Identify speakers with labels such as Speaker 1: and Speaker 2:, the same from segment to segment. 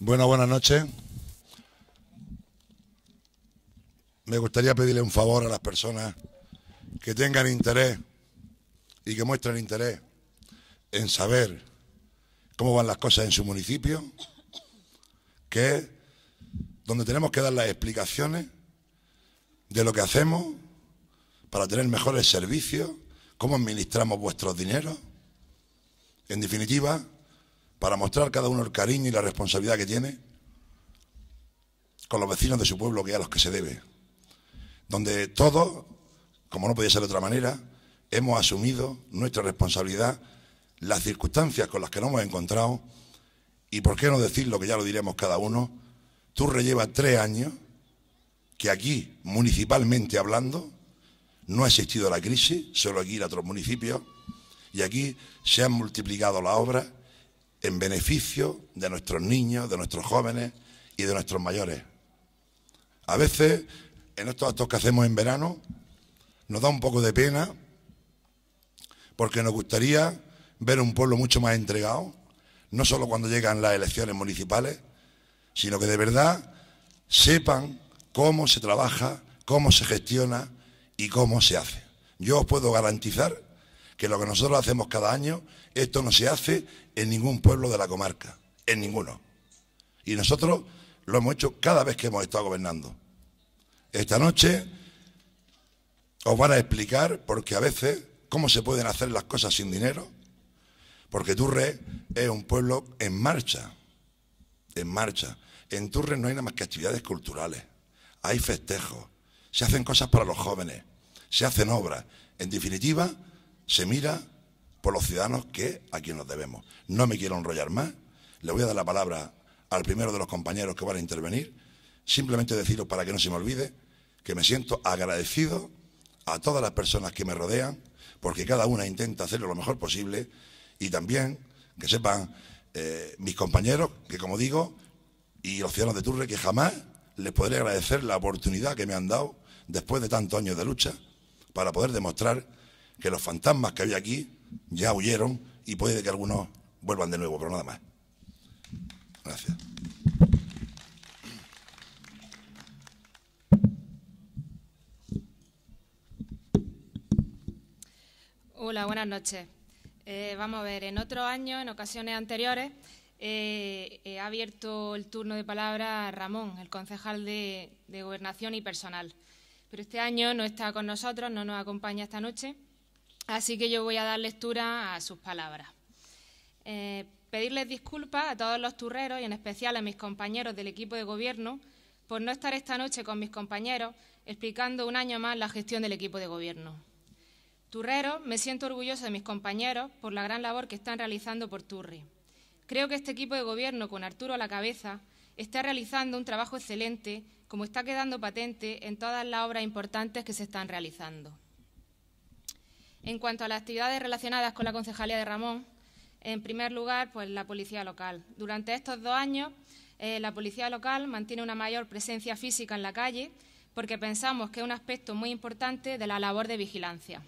Speaker 1: Bueno, buenas noches. Me gustaría pedirle un favor a las personas que tengan interés y que muestren interés en saber cómo van las cosas en su municipio, que es donde tenemos que dar las explicaciones de lo que hacemos para tener mejores servicios, cómo administramos vuestros dineros. En definitiva, para mostrar cada uno el cariño y la responsabilidad que tiene con los vecinos de su pueblo, que a los que se debe. Donde todos, como no podía ser de otra manera, hemos asumido nuestra responsabilidad, las circunstancias con las que nos hemos encontrado, y por qué no decir lo que ya lo diremos cada uno, tú lleva tres años que aquí, municipalmente hablando, no ha existido la crisis, solo aquí a otros municipios, y aquí se han multiplicado las obras en beneficio de nuestros niños, de nuestros jóvenes y de nuestros mayores. A veces, en estos actos que hacemos en verano, nos da un poco de pena porque nos gustaría ver un pueblo mucho más entregado, no solo cuando llegan las elecciones municipales, sino que de verdad sepan cómo se trabaja, cómo se gestiona y cómo se hace. Yo os puedo garantizar que lo que nosotros hacemos cada año, esto no se hace en ningún pueblo de la comarca, en ninguno. Y nosotros lo hemos hecho cada vez que hemos estado gobernando. Esta noche os van a explicar, porque a veces, cómo se pueden hacer las cosas sin dinero, porque Turre es un pueblo en marcha, en marcha. En Turre no hay nada más que actividades culturales, hay festejos, se hacen cosas para los jóvenes, se hacen obras. En definitiva, se mira por los ciudadanos que a quienes nos debemos. No me quiero enrollar más. Le voy a dar la palabra al primero de los compañeros que van a intervenir. Simplemente deciros para que no se me olvide que me siento agradecido a todas las personas que me rodean, porque cada una intenta hacerlo lo mejor posible y también que sepan eh, mis compañeros que, como digo, y los ciudadanos de Turre, que jamás les podré agradecer la oportunidad que me han dado después de tantos años de lucha para poder demostrar que los fantasmas que había aquí ya huyeron y puede que algunos vuelvan de nuevo, pero nada más. Gracias.
Speaker 2: Hola, buenas noches. Eh, vamos a ver, en otro año, en ocasiones anteriores, eh, eh, ha abierto el turno de palabra Ramón, el concejal de Gobernación y Personal. Pero este año no está con nosotros, no nos acompaña esta noche. Así que yo voy a dar lectura a sus palabras. Eh, pedirles disculpas a todos los turreros y en especial a mis compañeros del equipo de gobierno por no estar esta noche con mis compañeros explicando un año más la gestión del equipo de gobierno. Turreros, me siento orgulloso de mis compañeros por la gran labor que están realizando por Turri. Creo que este equipo de gobierno, con Arturo a la cabeza, está realizando un trabajo excelente, como está quedando patente en todas las obras importantes que se están realizando. En cuanto a las actividades relacionadas con la concejalía de Ramón, en primer lugar, pues la policía local. Durante estos dos años, eh, la policía local mantiene una mayor presencia física en la calle porque pensamos que es un aspecto muy importante de la labor de vigilancia.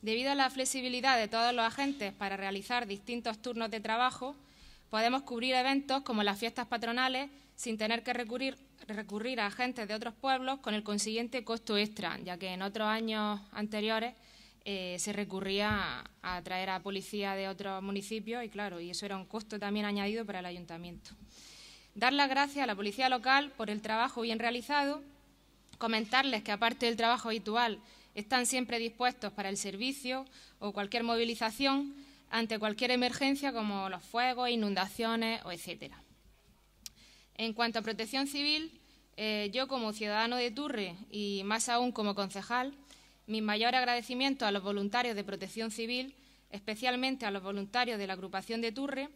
Speaker 2: Debido a la flexibilidad de todos los agentes para realizar distintos turnos de trabajo, podemos cubrir eventos como las fiestas patronales sin tener que recurrir a agentes de otros pueblos con el consiguiente costo extra, ya que en otros años anteriores eh, se recurría a, traer a policía de otros municipios y claro, y eso era un costo también añadido para el ayuntamiento. Dar las gracias a la policía local por el trabajo bien realizado, comentarles que aparte del trabajo habitual están siempre dispuestos para el servicio o cualquier movilización ante cualquier emergencia como los fuegos, inundaciones o etcétera. En cuanto a protección civil, eh, yo como ciudadano de Turre y más aún como concejal, mi mayor agradecimiento a los voluntarios de Protección Civil, especialmente a los voluntarios de la agrupación de Turre,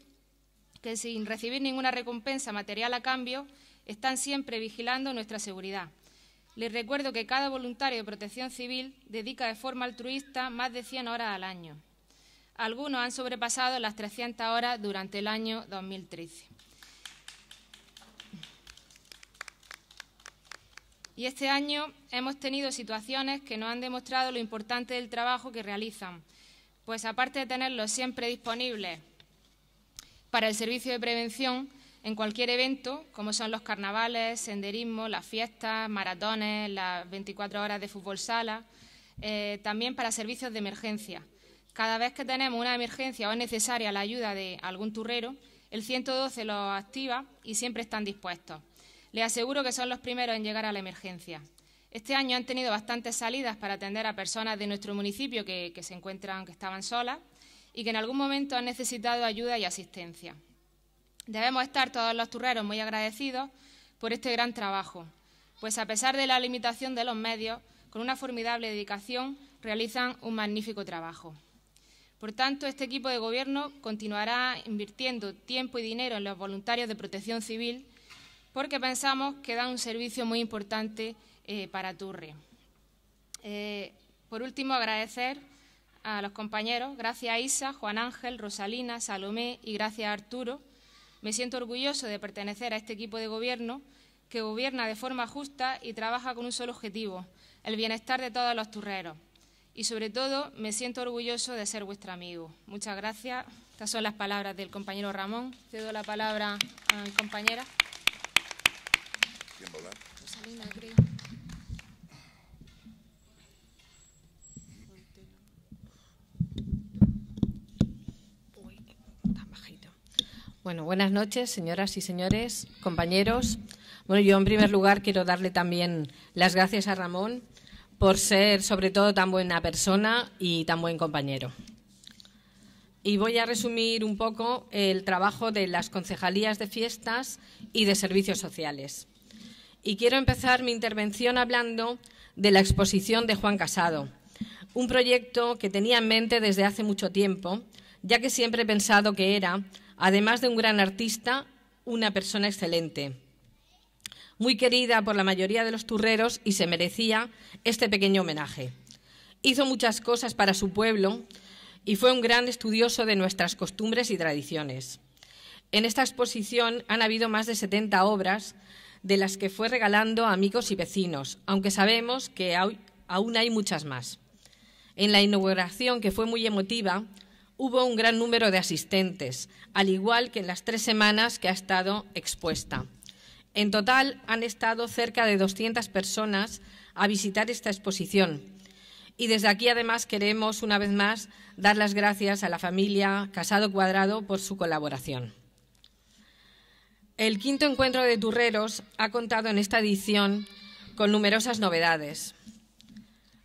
Speaker 2: que sin recibir ninguna recompensa material a cambio, están siempre vigilando nuestra seguridad. Les recuerdo que cada voluntario de protección civil dedica de forma altruista más de 100 horas al año. Algunos han sobrepasado las 300 horas durante el año 2013. Y este año hemos tenido situaciones que nos han demostrado lo importante del trabajo que realizan, pues aparte de tenerlos siempre disponibles para el servicio de prevención en cualquier evento, como son los carnavales, senderismo, las fiestas, maratones, las 24 horas de fútbol sala, eh, también para servicios de emergencia. Cada vez que tenemos una emergencia o es necesaria la ayuda de algún turrero, el 112 los activa y siempre están dispuestos. Le aseguro que son los primeros en llegar a la emergencia. Este año han tenido bastantes salidas para atender a personas de nuestro municipio que, se encuentran, que estaban solas y que en algún momento han necesitado ayuda y asistencia. Debemos estar todos los turreros muy agradecidos por este gran trabajo, pues a pesar de la limitación de los medios, con una formidable dedicación realizan un magnífico trabajo. Por tanto, este equipo de gobierno continuará invirtiendo tiempo y dinero en los voluntarios de protección civil porque pensamos que da un servicio muy importante eh, para Turri. Eh, por último, agradecer a los compañeros, gracias a Isa, Juan Ángel, Rosalina, Salomé y gracias a Arturo. Me siento orgulloso de pertenecer a este equipo de gobierno que gobierna de forma justa y trabaja con un solo objetivo, el bienestar de todos los turreros. Y sobre todo, me siento orgulloso de ser vuestro amigo. Muchas gracias. Estas son las palabras del compañero Ramón. Cedo la palabra compañera.
Speaker 3: Bueno, buenas noches, señoras y señores, compañeros. Bueno, yo en primer lugar quiero darle también las gracias a Ramón por ser sobre todo tan buena persona y tan buen compañero. Y voy a resumir un poco el trabajo de las concejalías de fiestas y de servicios sociales y quiero empezar mi intervención hablando de la exposición de Juan Casado, un proyecto que tenía en mente desde hace mucho tiempo, ya que siempre he pensado que era, además de un gran artista, una persona excelente. Muy querida por la mayoría de los turreros y se merecía este pequeño homenaje. Hizo muchas cosas para su pueblo y fue un gran estudioso de nuestras costumbres y tradiciones. En esta exposición han habido más de 70 obras de las que fue regalando a amigos y vecinos, aunque sabemos que aún hay muchas más. En la inauguración, que fue muy emotiva, hubo un gran número de asistentes, al igual que en las tres semanas que ha estado expuesta. En total han estado cerca de 200 personas a visitar esta exposición. Y desde aquí, además, queremos una vez más dar las gracias a la familia Casado Cuadrado por su colaboración. El quinto encuentro de Turreros ha contado en esta edición con numerosas novedades.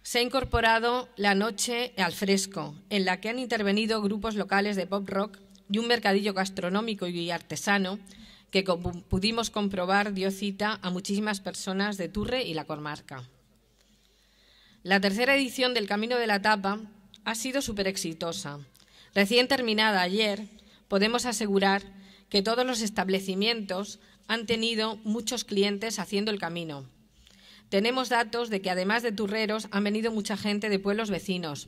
Speaker 3: Se ha incorporado la noche al fresco, en la que han intervenido grupos locales de pop rock y un mercadillo gastronómico y artesano que, como pudimos comprobar, dio cita a muchísimas personas de Turre y la comarca. La tercera edición del Camino de la Tapa ha sido súper exitosa. Recién terminada ayer, podemos asegurar que todos los establecimientos han tenido muchos clientes haciendo el camino. Tenemos datos de que además de turreros han venido mucha gente de pueblos vecinos,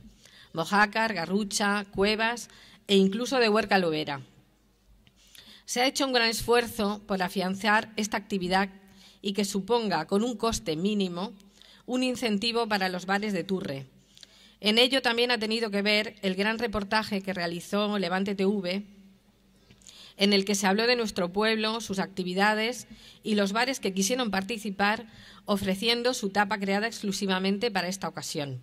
Speaker 3: Mojácar, Garrucha, Cuevas e incluso de Huerca Lovera. Se ha hecho un gran esfuerzo por afianzar esta actividad y que suponga, con un coste mínimo, un incentivo para los bares de Turre. En ello también ha tenido que ver el gran reportaje que realizó Levante TV en el que se habló de nuestro pueblo, sus actividades y los bares que quisieron participar, ofreciendo su tapa creada exclusivamente para esta ocasión.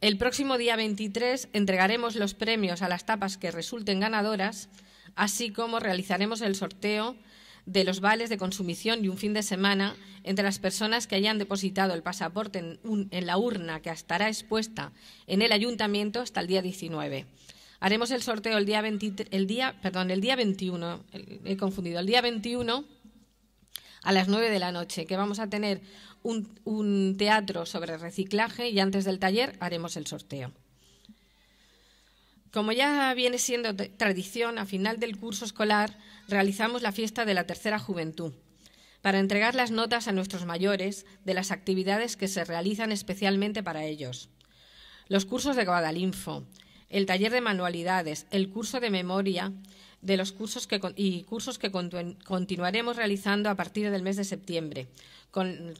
Speaker 3: El próximo día 23 entregaremos los premios a las tapas que resulten ganadoras, así como realizaremos el sorteo de los vales de consumición y un fin de semana entre las personas que hayan depositado el pasaporte en, en la urna que estará expuesta en el ayuntamiento hasta el día 19. Haremos el sorteo el día el día, perdón, el día 21, he confundido, el día 21 a las 9 de la noche, que vamos a tener un, un teatro sobre reciclaje y antes del taller haremos el sorteo. Como ya viene siendo tradición, a final del curso escolar realizamos la fiesta de la tercera juventud para entregar las notas a nuestros mayores de las actividades que se realizan especialmente para ellos. Los cursos de Guadalinfo, el taller de manualidades, el curso de memoria de los cursos y cursos que continuaremos realizando a partir del mes de septiembre,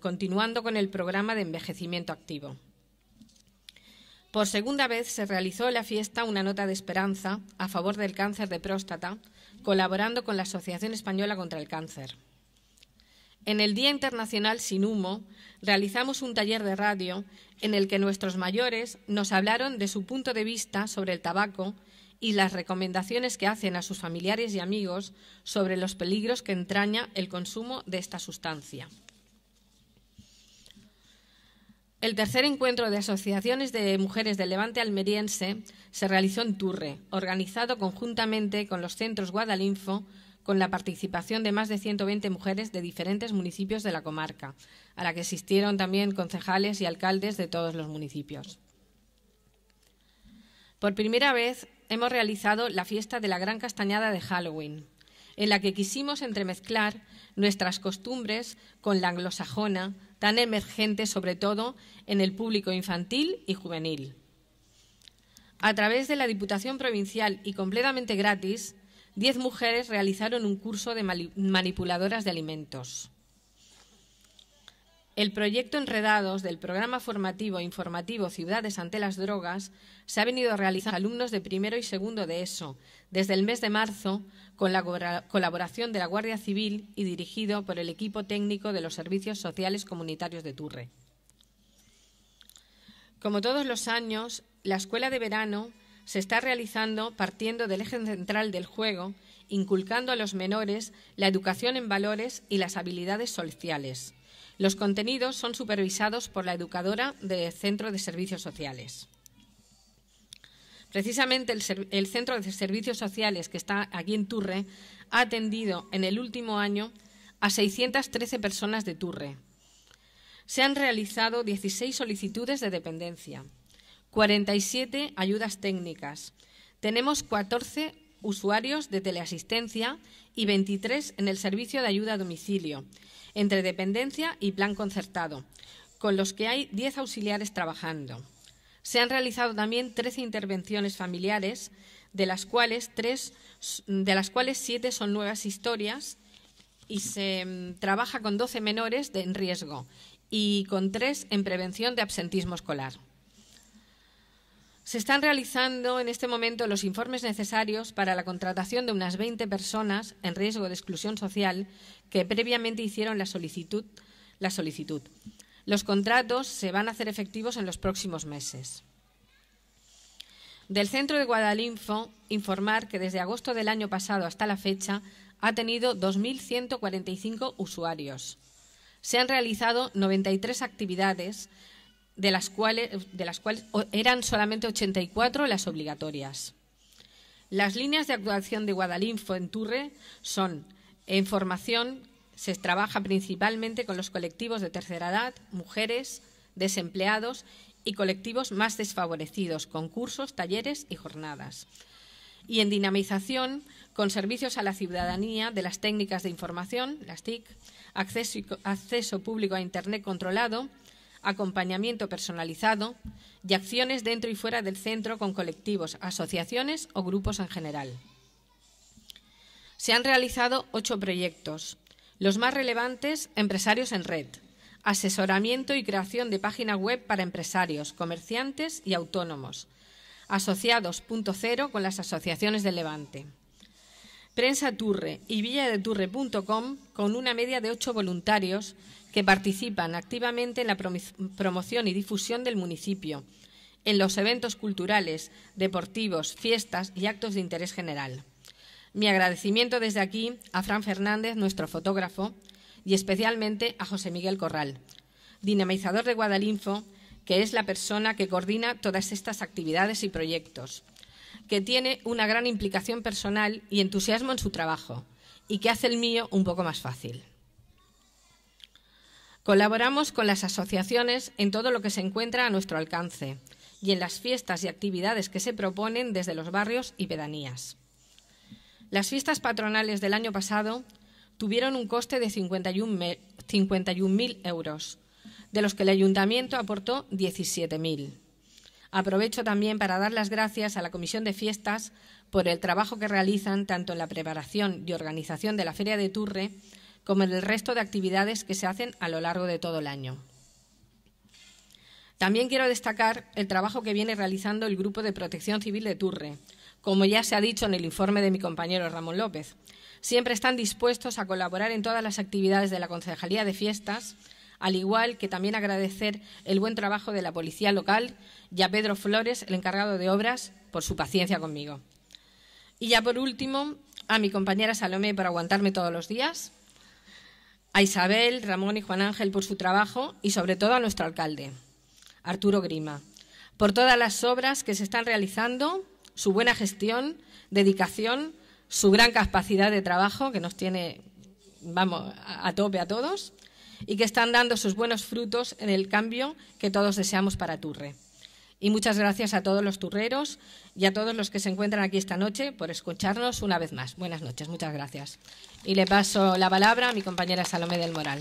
Speaker 3: continuando con el programa de envejecimiento activo. Por segunda vez se realizó en la fiesta una nota de esperanza a favor del cáncer de próstata, colaborando con la Asociación Española contra el Cáncer. En el Día Internacional Sin Humo realizamos un taller de radio en el que nuestros mayores nos hablaron de su punto de vista sobre el tabaco y las recomendaciones que hacen a sus familiares y amigos sobre los peligros que entraña el consumo de esta sustancia. El tercer encuentro de asociaciones de mujeres del Levante almeriense se realizó en Turre, organizado conjuntamente con los centros Guadalinfo, con la participación de más de 120 mujeres de diferentes municipios de la comarca, a la que asistieron también concejales y alcaldes de todos los municipios. Por primera vez hemos realizado la fiesta de la Gran Castañada de Halloween, en la que quisimos entremezclar nuestras costumbres con la anglosajona, tan emergente sobre todo en el público infantil y juvenil. A través de la Diputación Provincial y completamente gratis, diez mujeres realizaron un curso de manipuladoras de alimentos. El proyecto Enredados del programa formativo e informativo Ciudades ante las Drogas se ha venido realizando alumnos de primero y segundo de ESO desde el mes de marzo con la colaboración de la Guardia Civil y dirigido por el equipo técnico de los Servicios Sociales Comunitarios de Turre. Como todos los años, la Escuela de Verano se está realizando partiendo del eje central del juego, inculcando a los menores la educación en valores y las habilidades sociales. Los contenidos son supervisados por la educadora del Centro de Servicios Sociales. Precisamente el, Centro de Servicios Sociales que está aquí en Turre ha atendido en el último año a 613 personas de Turre. Se han realizado 16 solicitudes de dependencia, 47 ayudas técnicas. Tenemos 14 usuarios de teleasistencia y 23 en el servicio de ayuda a domicilio, entre dependencia y plan concertado, con los que hay 10 auxiliares trabajando. Se han realizado también 13 intervenciones familiares, de las cuales, de las cuales 7 son nuevas historias y se mm, trabaja con 12 menores en riesgo y con 3 en prevención de absentismo escolar. Se están realizando en este momento los informes necesarios para la contratación de unas 20 personas en riesgo de exclusión social que previamente hicieron la solicitud. La solicitud. Los contratos se van a hacer efectivos en los próximos meses. Del centro de Guadalinfo, informar que desde agosto del año pasado hasta la fecha ha tenido 2.145 usuarios. Se han realizado 93 actividades de las cuales, eran solamente 84 las obligatorias. Las líneas de actuación de Guadalinfo en Turre son en formación, se trabaja principalmente con los colectivos de tercera edad, mujeres, desempleados y colectivos más desfavorecidos, con cursos, talleres y jornadas. Y en dinamización, con servicios a la ciudadanía de las técnicas de información, las TIC, acceso público a Internet controlado, acompañamiento personalizado y acciones dentro y fuera del centro con colectivos, asociaciones o grupos en general. Se han realizado ocho proyectos, los más relevantes, Empresarios en Red, asesoramiento y creación de página web para empresarios, comerciantes y autónomos, asociados con las asociaciones de Levante. Prensa Turre y Villadeturre.com con una media de ocho voluntarios que participan activamente en la promoción y difusión del municipio, en los eventos culturales, deportivos, fiestas y actos de interés general. Mi agradecimiento desde aquí a Fran Fernández, nuestro fotógrafo, y especialmente a José Miguel Corral, dinamizador de Guadalinfo, que es la persona que coordina todas estas actividades y proyectos, que tiene una gran implicación personal y entusiasmo en su trabajo, y que hace el mío un poco más fácil. Colaboramos con las asociaciones en todo lo que se encuentra a nuestro alcance y en las fiestas y actividades que se proponen desde los barrios y pedanías. Las fiestas patronales del año pasado tuvieron un coste de 51.000 euros, de los que el ayuntamiento aportó 17.000. Aprovecho también para dar las gracias a la Comisión de Fiestas por el trabajo que realizan tanto en la preparación y organización de la Feria de Turre como en el resto de actividades que se hacen a lo largo de todo el año. También quiero destacar el trabajo que viene realizando el Grupo de Protección Civil de Turre, como ya se ha dicho en el informe de mi compañero Ramón López. Siempre están dispuestos a colaborar en todas las actividades de la Concejalía de Fiestas, al igual que también agradecer el buen trabajo de la Policía Local y a Pedro Flores, el encargado de obras, por su paciencia conmigo. Y ya por último, a mi compañera Salomé por aguantarme todos los días a Isabel, Ramón y Juan Ángel por su trabajo y sobre todo a nuestro alcalde, Arturo Grima, por todas las obras que se están realizando, su buena gestión, dedicación, su gran capacidad de trabajo que nos tiene, vamos, a tope a todos y que están dando sus buenos frutos en el cambio que todos deseamos para Turre. Y muchas gracias a todos los turreros y a todos los que se encuentran aquí esta noche por escucharnos una vez más. Buenas noches, muchas gracias. Y le paso la palabra a mi compañera Salomé del Moral.